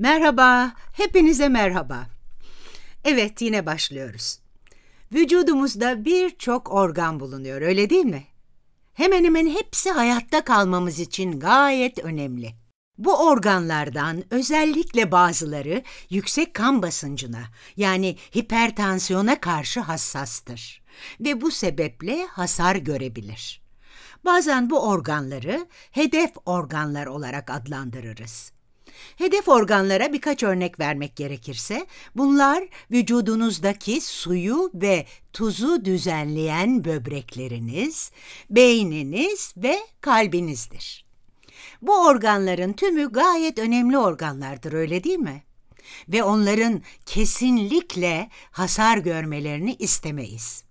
Merhaba, hepinize merhaba. Evet, yine başlıyoruz. Vücudumuzda birçok organ bulunuyor, öyle değil mi? Hemen hemen hepsi hayatta kalmamız için gayet önemli. Bu organlardan özellikle bazıları yüksek kan basıncına yani hipertansiyona karşı hassastır ve bu sebeple hasar görebilir. Bazen bu organları hedef organlar olarak adlandırırız. Hedef organlara birkaç örnek vermek gerekirse bunlar vücudunuzdaki suyu ve tuzu düzenleyen böbrekleriniz, beyniniz ve kalbinizdir. Bu organların tümü gayet önemli organlardır öyle değil mi? Ve onların kesinlikle hasar görmelerini istemeyiz.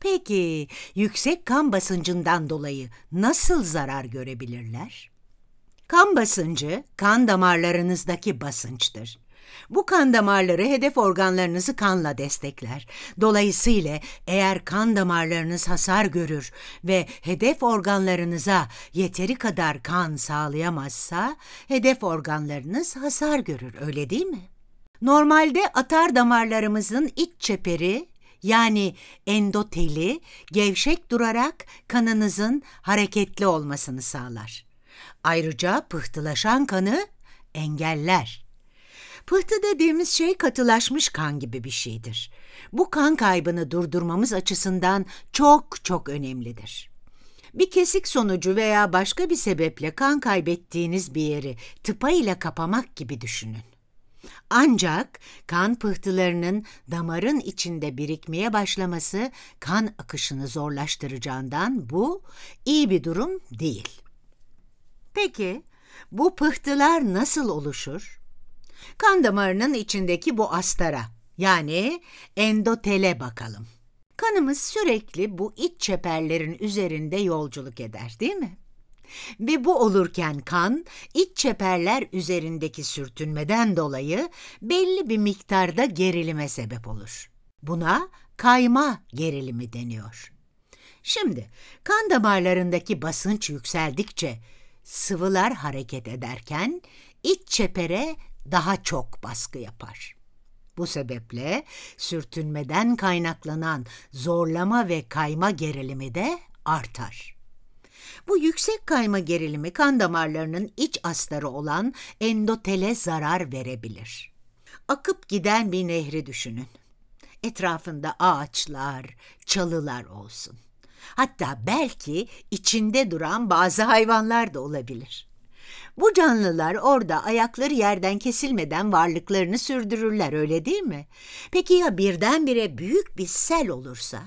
Peki yüksek kan basıncından dolayı nasıl zarar görebilirler? Kan basıncı kan damarlarınızdaki basınçtır. Bu kan damarları hedef organlarınızı kanla destekler. Dolayısıyla eğer kan damarlarınız hasar görür ve hedef organlarınıza yeteri kadar kan sağlayamazsa hedef organlarınız hasar görür öyle değil mi? Normalde atar damarlarımızın iç çeperi yani endoteli gevşek durarak kanınızın hareketli olmasını sağlar. Ayrıca pıhtılaşan kanı engeller. Pıhtı dediğimiz şey katılaşmış kan gibi bir şeydir. Bu kan kaybını durdurmamız açısından çok çok önemlidir. Bir kesik sonucu veya başka bir sebeple kan kaybettiğiniz bir yeri tıpa ile kapamak gibi düşünün. Ancak kan pıhtılarının damarın içinde birikmeye başlaması kan akışını zorlaştıracağından bu iyi bir durum değil. Peki bu pıhtılar nasıl oluşur? Kan damarının içindeki bu astara yani endotele bakalım. Kanımız sürekli bu iç çeperlerin üzerinde yolculuk eder değil mi? Ve bu olurken kan iç çeperler üzerindeki sürtünmeden dolayı belli bir miktarda gerilime sebep olur. Buna kayma gerilimi deniyor. Şimdi kan damarlarındaki basınç yükseldikçe sıvılar hareket ederken iç çepere daha çok baskı yapar. Bu sebeple sürtünmeden kaynaklanan zorlama ve kayma gerilimi de artar. Bu yüksek kayma gerilimi kan damarlarının iç astarı olan endotele zarar verebilir. Akıp giden bir nehri düşünün. Etrafında ağaçlar, çalılar olsun. Hatta belki içinde duran bazı hayvanlar da olabilir. Bu canlılar orada ayakları yerden kesilmeden varlıklarını sürdürürler öyle değil mi? Peki ya birdenbire büyük bir sel olursa?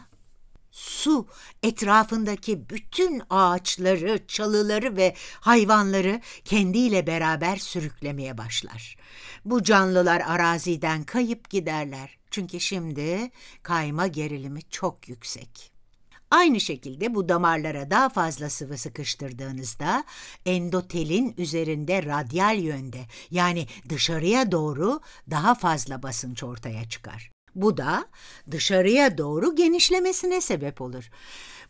Su etrafındaki bütün ağaçları, çalıları ve hayvanları kendiyle beraber sürüklemeye başlar. Bu canlılar araziden kayıp giderler. Çünkü şimdi kayma gerilimi çok yüksek. Aynı şekilde bu damarlara daha fazla sıvı sıkıştırdığınızda endotelin üzerinde radyal yönde yani dışarıya doğru daha fazla basınç ortaya çıkar. Bu da dışarıya doğru genişlemesine sebep olur.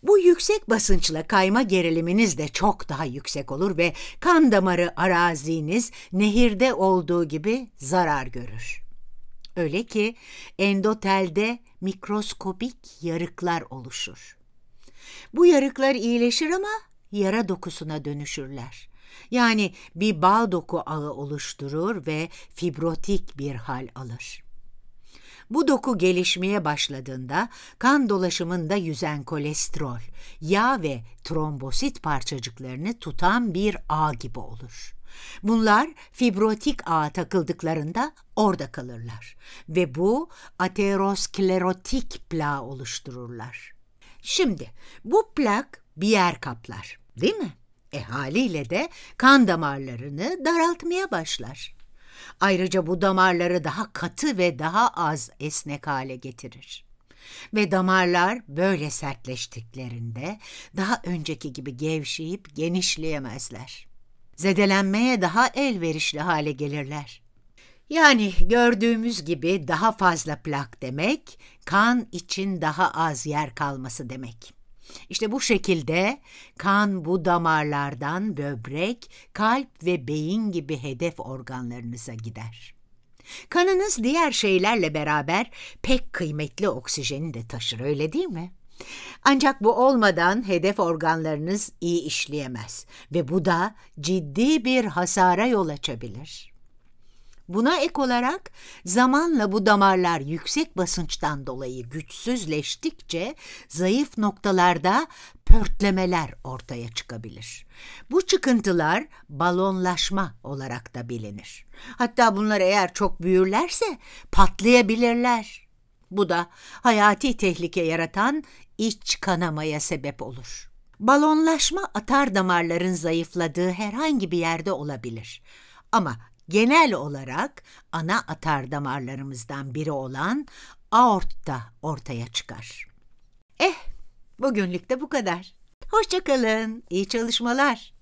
Bu yüksek basınçla kayma geriliminiz de çok daha yüksek olur ve kan damarı araziniz nehirde olduğu gibi zarar görür. Öyle ki endotelde mikroskopik yarıklar oluşur. Bu yarıklar iyileşir ama yara dokusuna dönüşürler. Yani bir bağ doku ağı oluşturur ve fibrotik bir hal alır. Bu doku gelişmeye başladığında kan dolaşımında yüzen kolesterol, yağ ve trombosit parçacıklarını tutan bir ağ gibi olur. Bunlar fibrotik ağa takıldıklarında orada kalırlar ve bu aterosklerotik plağı oluştururlar. Şimdi bu plak bir yer kaplar değil mi? E haliyle de kan damarlarını daraltmaya başlar. Ayrıca bu damarları daha katı ve daha az esnek hale getirir. Ve damarlar böyle sertleştiklerinde daha önceki gibi gevşeyip genişleyemezler. Zedelenmeye daha elverişli hale gelirler. Yani gördüğümüz gibi daha fazla plak demek, kan için daha az yer kalması demek. İşte bu şekilde kan bu damarlardan böbrek, kalp ve beyin gibi hedef organlarınıza gider. Kanınız diğer şeylerle beraber pek kıymetli oksijeni de taşır öyle değil mi? Ancak bu olmadan hedef organlarınız iyi işleyemez ve bu da ciddi bir hasara yol açabilir.'' Buna ek olarak zamanla bu damarlar yüksek basınçtan dolayı güçsüzleştikçe zayıf noktalarda pörtlemeler ortaya çıkabilir. Bu çıkıntılar balonlaşma olarak da bilinir. Hatta bunlar eğer çok büyürlerse patlayabilirler. Bu da hayati tehlike yaratan iç kanamaya sebep olur. Balonlaşma atar damarların zayıfladığı herhangi bir yerde olabilir. Ama genel olarak ana atar damarlarımızdan biri olan aortta ortaya çıkar. Eh, bugünlük de bu kadar. Hoşçakalın, iyi çalışmalar.